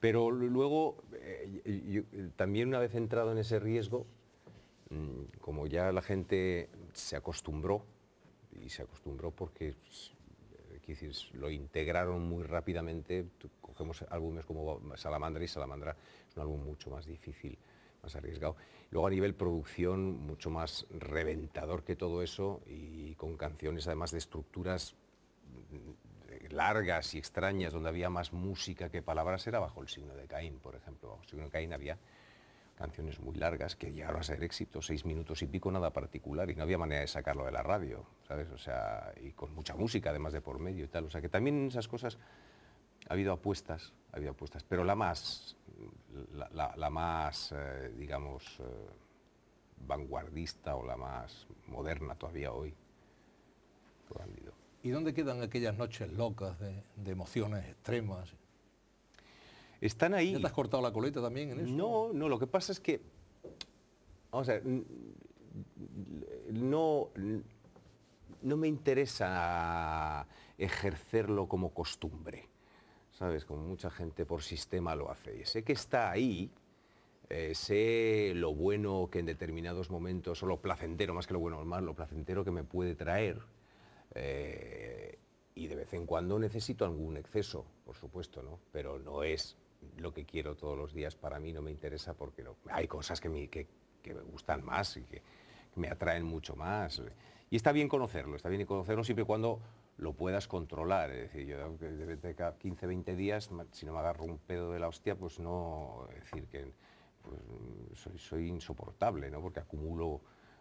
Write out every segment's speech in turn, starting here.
Pero luego, eh, también una vez entrado en ese riesgo, mm, como ya la gente se acostumbró, y se acostumbró porque pues, eh, lo integraron muy rápidamente, cogemos álbumes como Salamandra y Salamandra es un álbum mucho más difícil, más arriesgado. Luego a nivel producción, mucho más reventador que todo eso y con canciones además de estructuras Mm, largas y extrañas, donde había más música que palabras, era bajo el signo de Caín, por ejemplo. Bajo el signo de Caín había canciones muy largas que llegaron a ser éxito, seis minutos y pico, nada particular, y no había manera de sacarlo de la radio, ¿sabes? O sea, y con mucha música además de por medio y tal. O sea, que también esas cosas ha habido apuestas, ha habido apuestas, pero la más, la, más, eh, digamos, eh, vanguardista o la más moderna todavía hoy ¿Y dónde quedan aquellas noches locas de, emociones extremas? Están ahí. te has cortado la coleta también en eso? No, no, lo que pasa es que, vamos a ver, no, no me interesa ejercerlo como costumbre, ¿sabes? Como mucha gente por sistema lo hace. Y sé que está ahí, eh, sé lo bueno que en determinados momentos, o lo placentero, más que lo bueno o lo lo placentero que me puede traer, eh, y de vez en cuando necesito algún exceso, por supuesto, ¿no? Pero no es lo que quiero todos los días para mí, no me interesa porque hay cosas que me, gustan más y que, me atraen mucho más. Y está bien conocerlo, está bien conocerlo siempre y cuando lo puedas controlar. Es decir, yo de vez cada 15, 20 días, si no me agarro un pedo de la hostia, pues no, decir, que pues, soy, insoportable, ¿no? Porque acumulo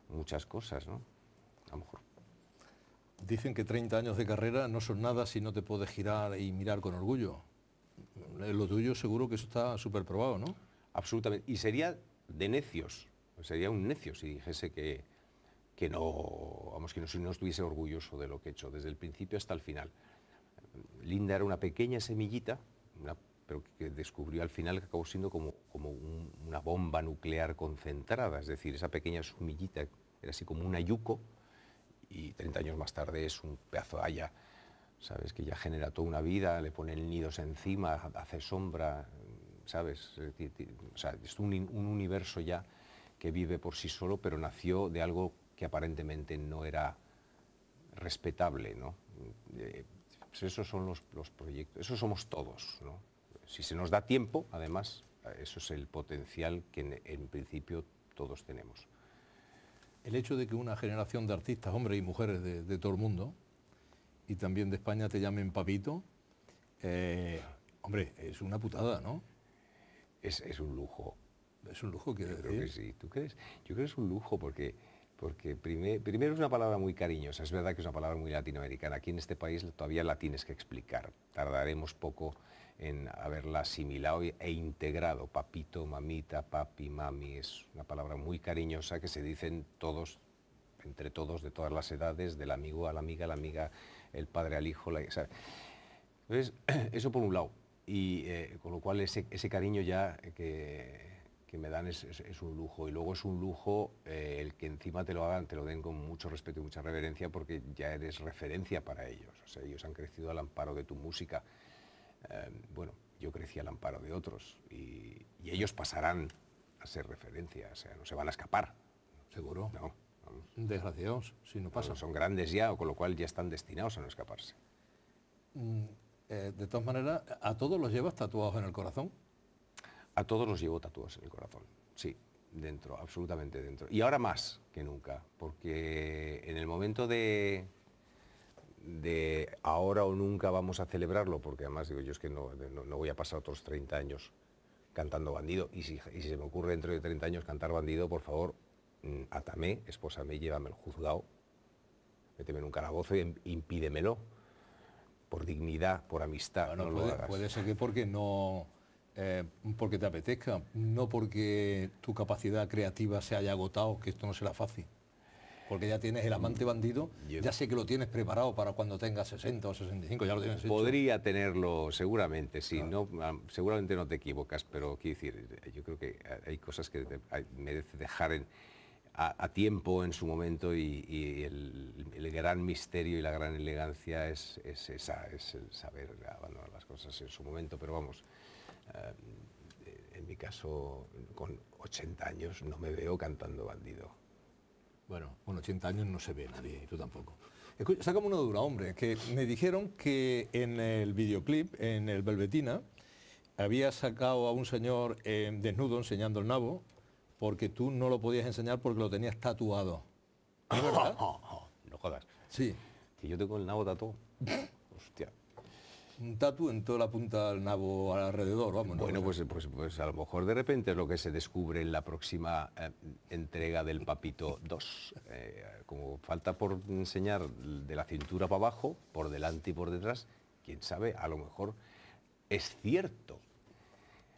muchas cosas, ¿no? A lo mejor Dicen que 30 años de carrera no son nada si no te puedes girar y mirar con orgullo. Eh, lo tuyo seguro que eso está súper probado, ¿no? Absolutamente. Y sería de necios, sería un necio si dijese que, no, vamos, que no, no estuviese orgulloso de lo que he hecho, desde el principio hasta el final. Linda era una pequeña semillita, pero que descubrió al final que acabó siendo como, como una bomba nuclear concentrada, es decir, esa pequeña semillita era así como un ayuco y 30 años más tarde es un pedazo haya, ¿sabes? Que ya genera toda una vida, le pone nidos encima, hace sombra, ¿sabes? es un, universo ya que vive por sí solo, pero nació de algo que aparentemente no era respetable, ¿no? Eh, pues esos son los, proyectos, esos somos todos, ¿no? Si se nos da tiempo, además, eso es el potencial que en principio todos tenemos el hecho de que una generación de artistas, hombres y mujeres de, todo el mundo, y también de España, te llamen papito, eh, hombre, es una putada, ¿no? Es, un lujo. Es un lujo, que sí. ¿Tú crees? Yo creo que es un lujo porque, porque primero es una palabra muy cariñosa. Es verdad que es una palabra muy latinoamericana. Aquí en este país todavía la tienes que explicar. Tardaremos poco en haberla asimilado e integrado. Papito, mamita, papi, mami, es una palabra muy cariñosa que se dicen todos, entre todos, de todas las edades, del amigo a la amiga, la amiga, el padre al hijo. La, Entonces, eso por un lado. Y eh, con lo cual ese, cariño ya que, me dan es, un lujo. Y luego es un lujo eh, el que encima te lo hagan, te lo den con mucho respeto y mucha reverencia porque ya eres referencia para ellos. ellos han crecido al amparo de tu música. Em, bueno, yo crecí al amparo de otros y, ellos pasarán a ser referencia, o sea, no se van a escapar. Seguro. No. Desgraciados, si no pasan. son grandes ya, o con lo cual ya están destinados a no escaparse. Mm, eh, de todas maneras, ¿a todos los llevas tatuados en el corazón? A todos los llevo tatuados en el corazón, sí, dentro, absolutamente dentro. Y ahora más que nunca, porque en el momento de, de ahora o nunca vamos a celebrarlo, porque además digo yo es que no, voy a pasar otros 30 años cantando bandido, y si, se me ocurre dentro de 30 años cantar bandido, por favor, atame, mm, esposa llévame al juzgado, méteme en un calabozo y em, impídemelo, por dignidad, por amistad. No, puede, lo hagas. puede ser que porque no... Eh, porque te apetezca, no porque tu capacidad creativa se haya agotado, que esto no será fácil porque ya tienes el amante bandido, ya sé que lo tienes preparado para cuando tengas 60 o 65, ya Podría tenerlo seguramente, no, seguramente no te equivocas, pero quiero decir, yo creo que hay cosas que merece dejar a, tiempo en su momento y, el, gran misterio y la gran elegancia es, esa, es el saber abandonar las cosas en su momento, pero vamos, em, eh, en mi caso con 80 años no me veo cantando bandido. Bueno, con 80 años no se ve nadie, y tú tampoco. Escucha, sácame una dura, hombre, que me dijeron que en el videoclip, en el Belvetina, había sacado a un señor eh, desnudo enseñando el nabo, porque tú no lo podías enseñar porque lo tenías tatuado. ¿Es verdad? no jodas. Sí. Que yo tengo el nabo tatuado. Hostia un tatu en toda la punta del nabo alrededor. Vamos, bueno, pues, pues, pues, a lo mejor de repente es lo que se descubre en la próxima eh, entrega del Papito 2. Eh, como falta por enseñar de la cintura para abajo, por delante y por detrás, quién sabe, a lo mejor es cierto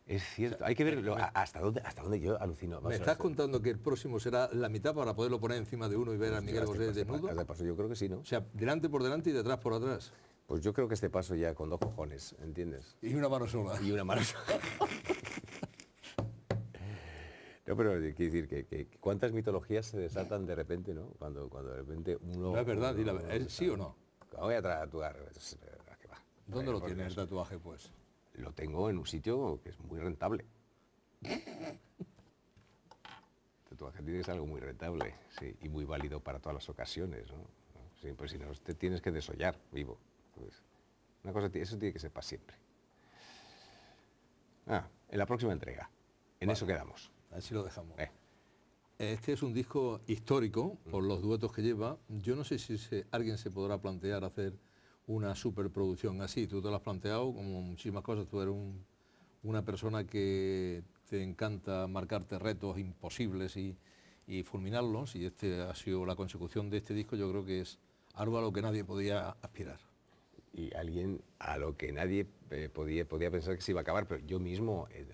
es cierto, hay que verlo hasta dónde hasta dónde yo alucino. ¿Me estás contando que el próximo será la mitad para poderlo poner encima de uno y ver a Miguel José este desnudo? De este paso, yo creo que sí, ¿no? O sea, delante por delante y detrás por atrás. Pues yo creo que este paso ya con dos cojones, ¿entiendes? Y una mano sola. Y una mano sola. No, pero quiero decir que, cuántas mitologías se desatan de repente, ¿no? Cuando, cuando de repente uno... La verdad, ¿sí o no? Voy a tatuar. ¿Dónde lo tienes el tatuaje, pues? Lo tengo en un sitio que es muy rentable. el tatuaje tiene que ser algo muy rentable, y muy válido para todas las ocasiones, ¿no? si no, te tienes que desollar vivo. Pues, una cosa, eso tiene que ser para siempre. Ah, en la próxima entrega. En eso quedamos. Así lo dejamos. Eh. Este es un disco histórico por mm. los duetos que lleva. Yo no sé si alguien se podrá plantear hacer una superproducción así. Tú te lo has planteado como muchísimas cosas. Tú eres una persona que te encanta marcarte retos imposibles y, y, fulminarlos. Y este ha sido la consecución de este disco. Yo creo que es algo a lo que nadie podía aspirar y alguien a lo que nadie eh, podía, podía, pensar que se iba a acabar, pero yo mismo eh,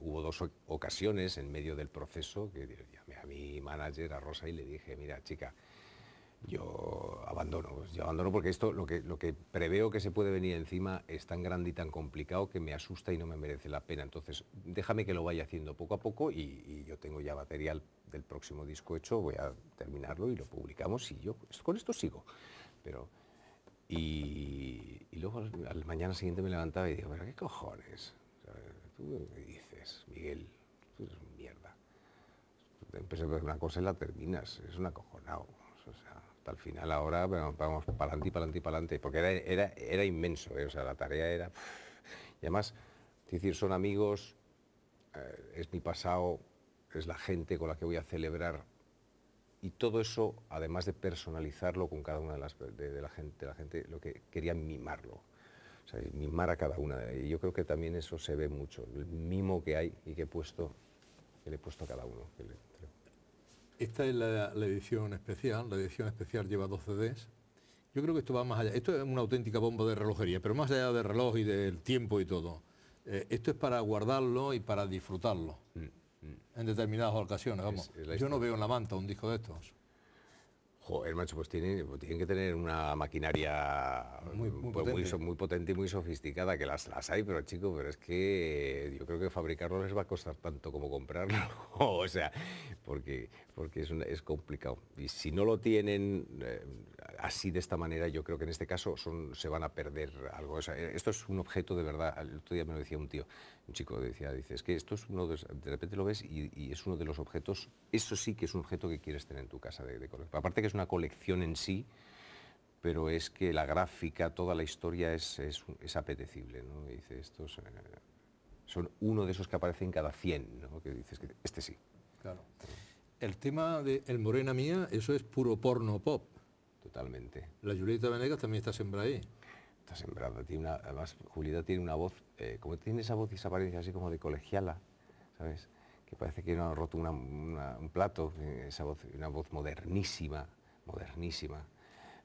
hubo dos ocasiones en medio del proceso que llamé a mi manager, a Rosa, y le dije, mira chica, yo abandono, yo abandono porque esto lo que, lo que preveo que se puede venir encima es tan grande y tan complicado que me asusta y no me merece la pena. Entonces, déjame que lo vaya haciendo poco a poco y, y yo tengo ya material del próximo disco hecho, voy a terminarlo y lo publicamos y yo con esto sigo. Pero y, luego al, mañana siguiente me levantaba y digo, pero ¿qué cojones? tú me dices, Miguel, tú eres un mierda. una cosa y la terminas, es un acojonado. hasta el final ahora vamos para adelante y para adelante y para adelante, porque era, era, inmenso, ¿eh? o sea, la tarea era... Y además, decir, son amigos, eh, es mi pasado, es la gente con la que voy a celebrar y todo eso, además de personalizarlo con cada una de, las, de, la, gente, la gente, lo que quería mimarlo. O mimar a cada una. Y yo creo que también eso se ve mucho, el mimo que hay y que he puesto, que le he puesto a cada uno. Esta es la, edición especial, la edición especial lleva 12 CDs. Yo creo que esto va más allá, esto es una auténtica bomba de relojería, pero más allá del reloj y del tiempo y todo. Eh, esto es para guardarlo y para disfrutarlo. Mm en determinadas ocasiones. Vamos. Yo no veo en la manta un disco de estos. el macho, pues tienen, pues tienen que tener una maquinaria pues muy, potente. y muy sofisticada, que las, las hay, pero chico, pero es que yo creo que fabricarlo les va a costar tanto como comprarlo, o sea, porque, porque es, es complicado. Y si no lo tienen, eh, así de esta manera, yo creo que en este caso son, se van a perder algo. Eh, esto es un objeto de verdad. El otro día me lo decía un tío, un chico decía, dices es que esto es uno de, de repente lo ves y, es uno de los objetos, eso sí que es un objeto que quieres tener en tu casa de, colección. Aparte que es una colección en sí, pero es que la gráfica, toda la historia es, apetecible, ¿no? dice, estos eh, son uno de esos que aparecen cada 100, Que dices que este sí. Claro. El tema de El Morena Mía, eso es puro porno pop. La Julieta Venegas también está sembrada ahí. Está sembrada, además Julieta tiene una voz, eh, como tiene esa voz y esa apariencia así como de colegiala, ¿sabes? Que parece que no ha roto un plato, eh, esa voz, una voz modernísima, modernísima.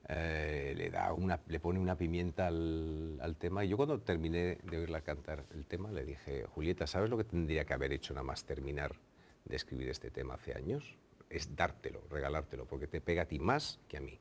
Eh, le, da una, le pone una pimienta al, al, tema. Y yo cuando terminé de oírla cantar el tema, le dije, Julieta, ¿sabes lo que tendría que haber hecho nada más terminar de escribir este tema hace años? Es dártelo, regalártelo, porque te pega a ti más que a mí.